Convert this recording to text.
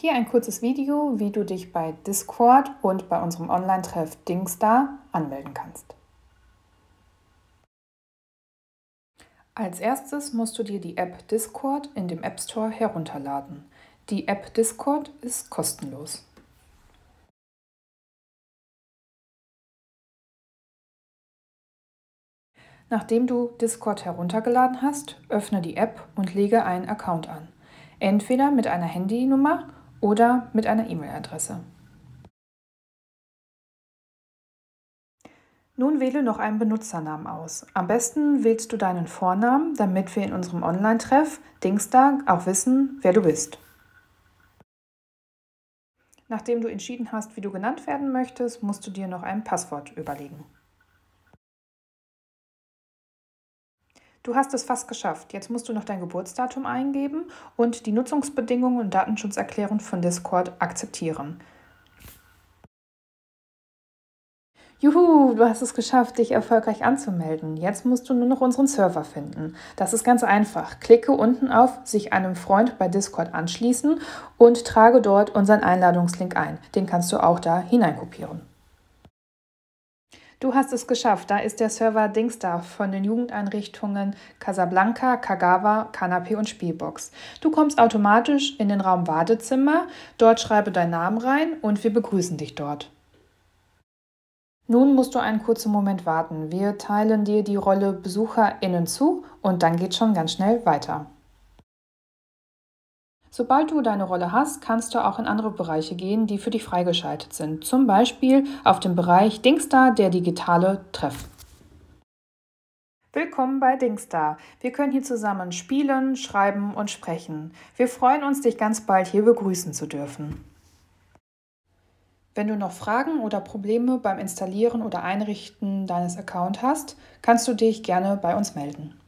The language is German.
Hier ein kurzes Video, wie du dich bei Discord und bei unserem Online-Treff Dingstar anmelden kannst. Als erstes musst du dir die App Discord in dem App Store herunterladen. Die App Discord ist kostenlos. Nachdem du Discord heruntergeladen hast, öffne die App und lege einen Account an. Entweder mit einer Handynummer oder mit einer E-Mail-Adresse. Nun wähle noch einen Benutzernamen aus. Am besten wählst du deinen Vornamen, damit wir in unserem Online-Treff Dienstag auch wissen, wer du bist. Nachdem du entschieden hast, wie du genannt werden möchtest, musst du dir noch ein Passwort überlegen. Du hast es fast geschafft. Jetzt musst du noch dein Geburtsdatum eingeben und die Nutzungsbedingungen und Datenschutzerklärung von Discord akzeptieren. Juhu, du hast es geschafft, dich erfolgreich anzumelden. Jetzt musst du nur noch unseren Server finden. Das ist ganz einfach. Klicke unten auf sich einem Freund bei Discord anschließen und trage dort unseren Einladungslink ein. Den kannst du auch da hineinkopieren. Du hast es geschafft. Da ist der Server Dingsda von den Jugendeinrichtungen Casablanca, Kagawa, Canapé und Spielbox. Du kommst automatisch in den Raum Wartezimmer. Dort schreibe deinen Namen rein und wir begrüßen dich dort. Nun musst du einen kurzen Moment warten. Wir teilen dir die Rolle BesucherInnen zu und dann geht schon ganz schnell weiter. Sobald du deine Rolle hast, kannst du auch in andere Bereiche gehen, die für dich freigeschaltet sind. Zum Beispiel auf dem Bereich Dingstar, der digitale Treff. Willkommen bei Dingstar. Wir können hier zusammen spielen, schreiben und sprechen. Wir freuen uns, dich ganz bald hier begrüßen zu dürfen. Wenn du noch Fragen oder Probleme beim Installieren oder Einrichten deines Accounts hast, kannst du dich gerne bei uns melden.